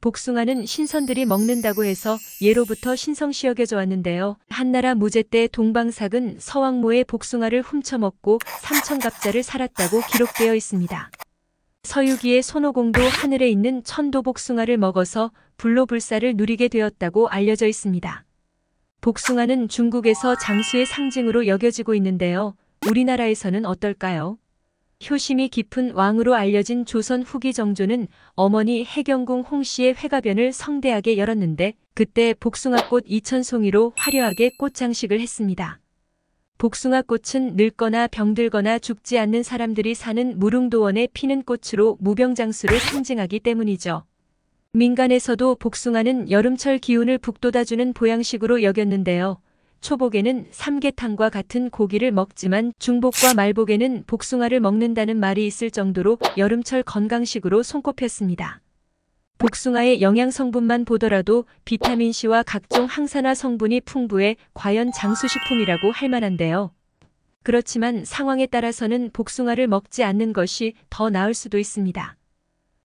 복숭아는 신선들이 먹는다고 해서 예로부터 신성시 역에져 왔는데요. 한나라 무제 때 동방삭은 서왕모의 복숭아를 훔쳐먹고 삼천갑자를 살았다고 기록되어 있습니다. 서유기의 손오공도 하늘에 있는 천도복숭아를 먹어서 불로불사를 누리게 되었다고 알려져 있습니다. 복숭아는 중국에서 장수의 상징으로 여겨지고 있는데요. 우리나라에서는 어떨까요? 효심이 깊은 왕으로 알려진 조선 후기 정조는 어머니 해경궁 홍씨의 회가변을 성대하게 열었는데 그때 복숭아꽃 이천송이로 화려하게 꽃장식을 했습니다. 복숭아꽃은 늙거나 병들거나 죽지 않는 사람들이 사는 무릉도원에 피는 꽃으로 무병장수를 상징하기 때문이죠. 민간에서도 복숭아는 여름철 기운을 북돋아주는 보양식으로 여겼는데요. 초복에는 삼계탕과 같은 고기를 먹지만 중복과 말복에는 복숭아를 먹는다는 말이 있을 정도로 여름철 건강식으로 손꼽혔습니다. 복숭아의 영양 성분만 보더라도 비타민C와 각종 항산화 성분이 풍부해 과연 장수식품이라고 할 만한데요. 그렇지만 상황에 따라서는 복숭아를 먹지 않는 것이 더 나을 수도 있습니다.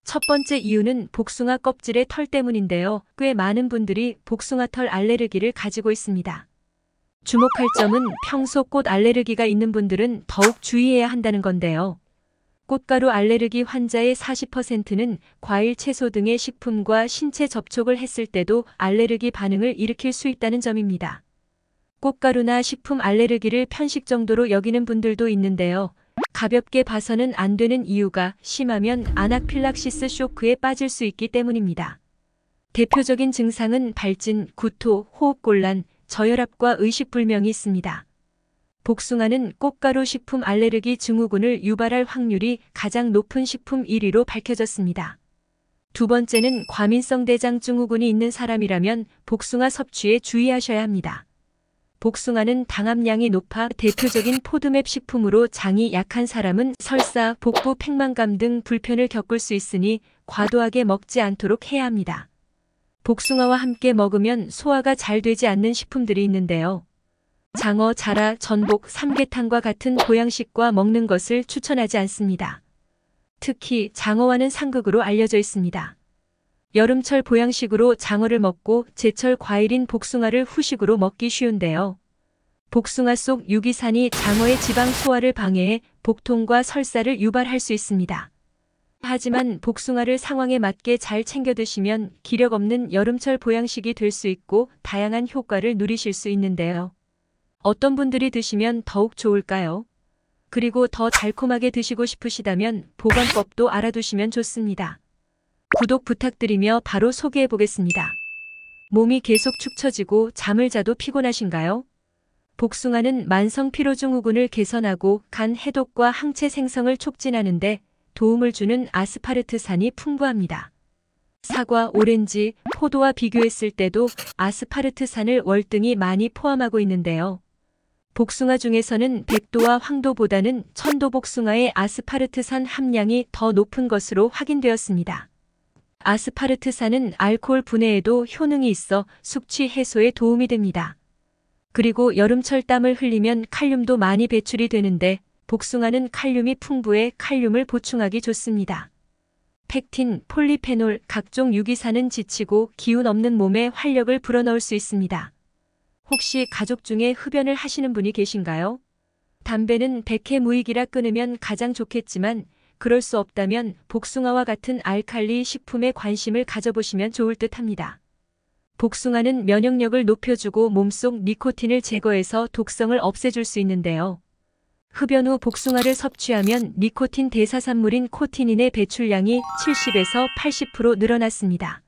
첫 번째 이유는 복숭아 껍질의 털 때문인데요. 꽤 많은 분들이 복숭아 털 알레르기를 가지고 있습니다. 주목할 점은 평소 꽃 알레르기가 있는 분들은 더욱 주의해야 한다는 건데요. 꽃가루 알레르기 환자의 40%는 과일, 채소 등의 식품과 신체 접촉을 했을 때도 알레르기 반응을 일으킬 수 있다는 점입니다. 꽃가루나 식품 알레르기를 편식 정도로 여기는 분들도 있는데요. 가볍게 봐서는 안 되는 이유가 심하면 아나필락시스 쇼크에 빠질 수 있기 때문입니다. 대표적인 증상은 발진, 구토, 호흡곤란, 저혈압과 의식불명이 있습니다. 복숭아는 꽃가루 식품 알레르기 증후군을 유발할 확률이 가장 높은 식품 1위로 밝혀졌습니다. 두 번째는 과민성 대장 증후군이 있는 사람이라면 복숭아 섭취에 주의하셔야 합니다. 복숭아는 당함량이 높아 대표적인 포드맵 식품으로 장이 약한 사람은 설사, 복부 팽만감 등 불편을 겪을 수 있으니 과도하게 먹지 않도록 해야 합니다. 복숭아와 함께 먹으면 소화가 잘 되지 않는 식품들이 있는데요. 장어, 자라, 전복, 삼계탕과 같은 보양식과 먹는 것을 추천하지 않습니다. 특히 장어와는 상극으로 알려져 있습니다. 여름철 보양식으로 장어를 먹고 제철 과일인 복숭아를 후식으로 먹기 쉬운데요. 복숭아 속 유기산이 장어의 지방 소화를 방해해 복통과 설사를 유발할 수 있습니다. 하지만 복숭아를 상황에 맞게 잘 챙겨 드시면 기력 없는 여름철 보양식이 될 수 있고 다양한 효과를 누리실 수 있는데요. 어떤 분들이 드시면 더욱 좋을까요? 그리고 더 달콤하게 드시고 싶으시다면 보관법도 알아두시면 좋습니다. 구독 부탁드리며 바로 소개해 보겠습니다. 몸이 계속 축 처지고 잠을 자도 피곤하신가요? 복숭아는 만성 피로증후군을 개선하고 간 해독과 항체 생성을 촉진하는데 도움을 주는 아스파르트산이 풍부합니다. 사과, 오렌지, 포도와 비교했을 때도 아스파르트산을 월등히 많이 포함하고 있는데요. 복숭아 중에서는 백도와 황도보다는 천도복숭아의 아스파르트산 함량이 더 높은 것으로 확인되었습니다. 아스파르트산은 알코올 분해에도 효능이 있어 숙취 해소에 도움이 됩니다. 그리고 여름철 땀을 흘리면 칼륨도 많이 배출이 되는데 복숭아는 칼륨이 풍부해 칼륨을 보충하기 좋습니다. 펙틴, 폴리페놀, 각종 유기산은 지치고 기운 없는 몸에 활력을 불어넣을 수 있습니다. 혹시 가족 중에 흡연을 하시는 분이 계신가요? 담배는 백해 무익이라 끊으면 가장 좋겠지만 그럴 수 없다면 복숭아와 같은 알칼리 식품에 관심을 가져보시면 좋을 듯합니다. 복숭아는 면역력을 높여주고 몸속 니코틴을 제거해서 독성을 없애줄 수 있는데요. 흡연 후 복숭아를 섭취하면 니코틴 대사산물인 코티닌의 배출량이 70에서 80% 늘어났습니다.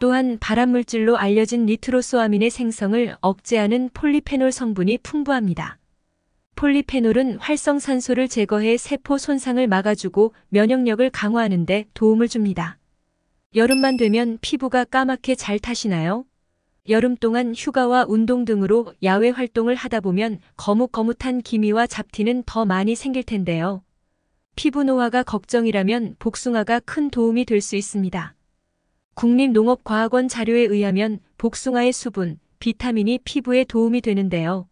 또한 발암물질로 알려진 니트로소아민의 생성을 억제하는 폴리페놀 성분이 풍부합니다. 폴리페놀은 활성산소를 제거해 세포 손상을 막아주고 면역력을 강화하는 데 도움을 줍니다. 여름만 되면 피부가 까맣게 잘 타시나요? 여름 동안 휴가와 운동 등으로 야외 활동을 하다 보면 거뭇거뭇한 기미와 잡티는 더 많이 생길 텐데요. 피부 노화가 걱정이라면 복숭아가 큰 도움이 될 수 있습니다. 국립농업과학원 자료에 의하면 복숭아의 수분, 비타민이 피부에 도움이 되는데요.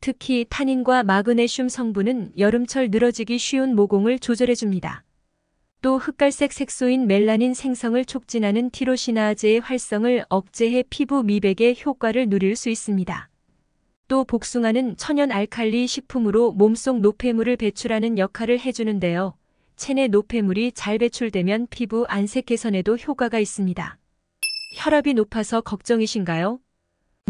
특히 탄닌과 마그네슘 성분은 여름철 늘어지기 쉬운 모공을 조절해줍니다. 또 흑갈색 색소인 멜라닌 생성을 촉진하는 티로시나아제의 활성을 억제해 피부 미백의 효과를 누릴 수 있습니다. 또 복숭아는 천연 알칼리 식품으로 몸속 노폐물을 배출하는 역할을 해주는데요. 체내 노폐물이 잘 배출되면 피부 안색 개선에도 효과가 있습니다. 혈압이 높아서 걱정이신가요?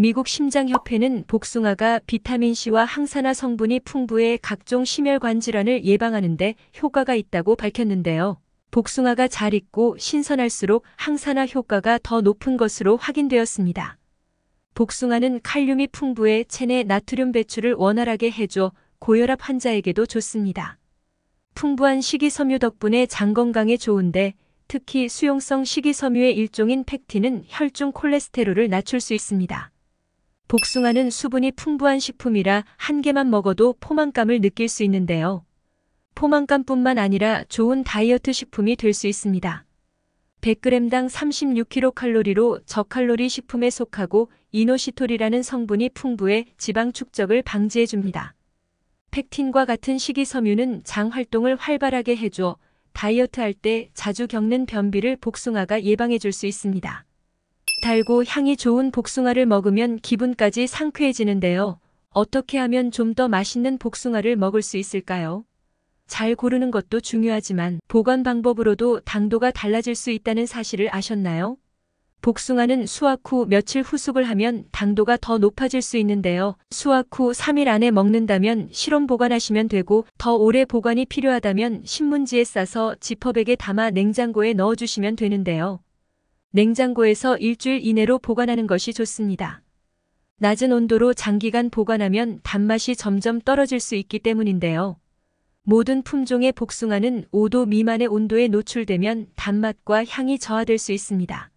미국 심장협회는 복숭아가 비타민C와 항산화 성분이 풍부해 각종 심혈관 질환을 예방하는 데 효과가 있다고 밝혔는데요. 복숭아가 잘 익고 신선할수록 항산화 효과가 더 높은 것으로 확인되었습니다. 복숭아는 칼륨이 풍부해 체내 나트륨 배출을 원활하게 해줘 고혈압 환자에게도 좋습니다. 풍부한 식이섬유 덕분에 장 건강에 좋은데 특히 수용성 식이섬유의 일종인 팩틴은 혈중 콜레스테롤을 낮출 수 있습니다. 복숭아는 수분이 풍부한 식품이라 한 개만 먹어도 포만감을 느낄 수 있는데요. 포만감뿐만 아니라 좋은 다이어트 식품이 될 수 있습니다. 100g당 36kcal로 저칼로리 식품에 속하고 이노시톨이라는 성분이 풍부해 지방 축적을 방지해줍니다. 팩틴과 같은 식이섬유는 장 활동을 활발하게 해줘 다이어트할 때 자주 겪는 변비를 복숭아가 예방해줄 수 있습니다. 달고 향이 좋은 복숭아를 먹으면 기분까지 상쾌해지는데요. 어떻게 하면 좀 더 맛있는 복숭아를 먹을 수 있을까요? 잘 고르는 것도 중요하지만 보관 방법으로도 당도가 달라질 수 있다는 사실을 아셨나요? 복숭아는 수확 후 며칠 후숙을 하면 당도가 더 높아질 수 있는데요. 수확 후 3일 안에 먹는다면 실온 보관하시면 되고 더 오래 보관이 필요하다면 신문지에 싸서 지퍼백에 담아 냉장고에 넣어주시면 되는데요. 냉장고에서 일주일 이내로 보관하는 것이 좋습니다. 낮은 온도로 장기간 보관하면 단맛이 점점 떨어질 수 있기 때문인데요. 모든 품종의 복숭아는 5도 미만의 온도에 노출되면 단맛과 향이 저하될 수 있습니다.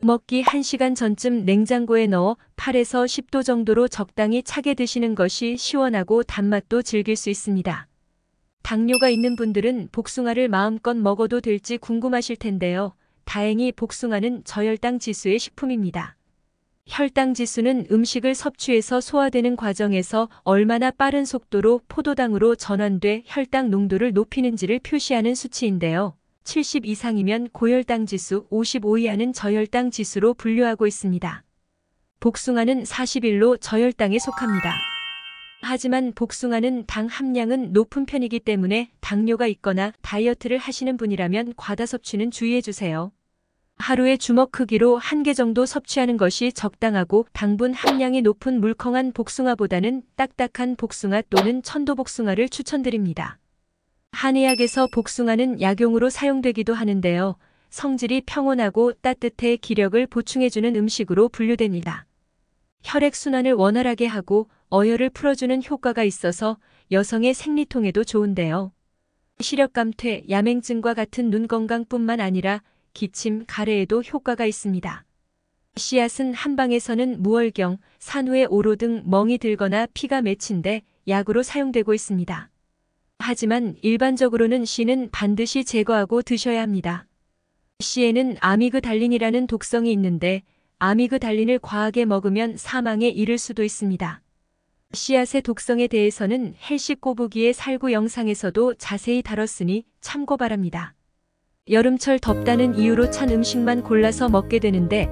먹기 1시간 전쯤 냉장고에 넣어 8에서 10도 정도로 적당히 차게 드시는 것이 시원하고 단맛도 즐길 수 있습니다. 당뇨가 있는 분들은 복숭아를 마음껏 먹어도 될지 궁금하실 텐데요. 다행히 복숭아는 저혈당 지수의 식품입니다. 혈당 지수는 음식을 섭취해서 소화되는 과정에서 얼마나 빠른 속도로 포도당으로 전환돼 혈당 농도를 높이는지를 표시하는 수치인데요. 70 이상이면 고혈당 지수, 55 이하는 저혈당 지수로 분류하고 있습니다. 복숭아는 4 0일로 저혈당에 속합니다. 하지만 복숭아는 당 함량은 높은 편이기 때문에 당뇨가 있거나 다이어트를 하시는 분이라면 과다 섭취는 주의해주세요. 하루에 주먹 크기로 한 개 정도 섭취하는 것이 적당하고 당분 함량이 높은 물컹한 복숭아보다는 딱딱한 복숭아 또는 천도복숭아를 추천드립니다. 한의학에서 복숭아는 약용으로 사용되기도 하는데요. 성질이 평온하고 따뜻해 기력을 보충해주는 음식으로 분류됩니다. 혈액순환을 원활하게 하고 어혈을 풀어주는 효과가 있어서 여성의 생리통에도 좋은데요. 시력 감퇴, 야맹증과 같은 눈 건강뿐만 아니라 기침, 가래에도 효과가 있습니다. 씨앗은 한방에서는 무월경, 산후에 오로 등 멍이 들거나 피가 맺힌데 약으로 사용되고 있습니다. 하지만 일반적으로는 씨는 반드시 제거하고 드셔야 합니다. 씨에는 아미그달린이라는 독성이 있는데 아미그달린을 과하게 먹으면 사망에 이를 수도 있습니다. 씨앗의 독성에 대해서는 헬시 꼬부기의 살구 영상에서도 자세히 다뤘으니 참고 바랍니다. 여름철 덥다는 이유로 찬 음식만 골라서 먹게 되는데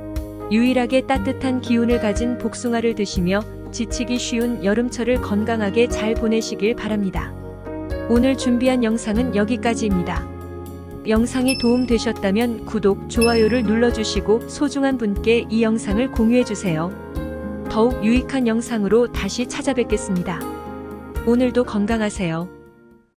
유일하게 따뜻한 기운을 가진 복숭아를 드시며 지치기 쉬운 여름철을 건강하게 잘 보내시길 바랍니다. 오늘 준비한 영상은 여기까지입니다. 영상이 도움되셨다면 구독, 좋아요를 눌러주시고 소중한 분께 이 영상을 공유해주세요. 더욱 유익한 영상으로 다시 찾아뵙겠습니다. 오늘도 건강하세요.